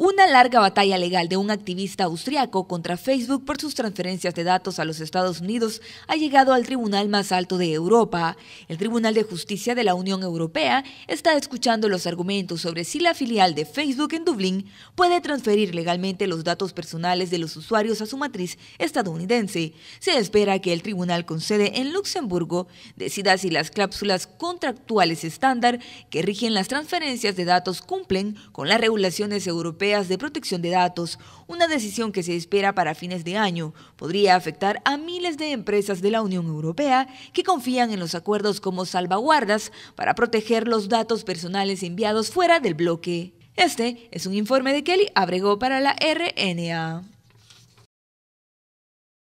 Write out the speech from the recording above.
Una larga batalla legal de un activista austriaco contra Facebook por sus transferencias de datos a los Estados Unidos ha llegado al tribunal más alto de Europa. El Tribunal de Justicia de la Unión Europea está escuchando los argumentos sobre si la filial de Facebook en Dublín puede transferir legalmente los datos personales de los usuarios a su matriz estadounidense. Se espera que el tribunal con sede en Luxemburgo decida si las cláusulas contractuales estándar que rigen las transferencias de datos cumplen con las regulaciones europeas de protección de datos, una decisión que se espera para fines de año, podría afectar a miles de empresas de la Unión Europea que confían en los acuerdos como salvaguardas para proteger los datos personales enviados fuera del bloque. Este es un informe de Kelly Abrego para la RNA.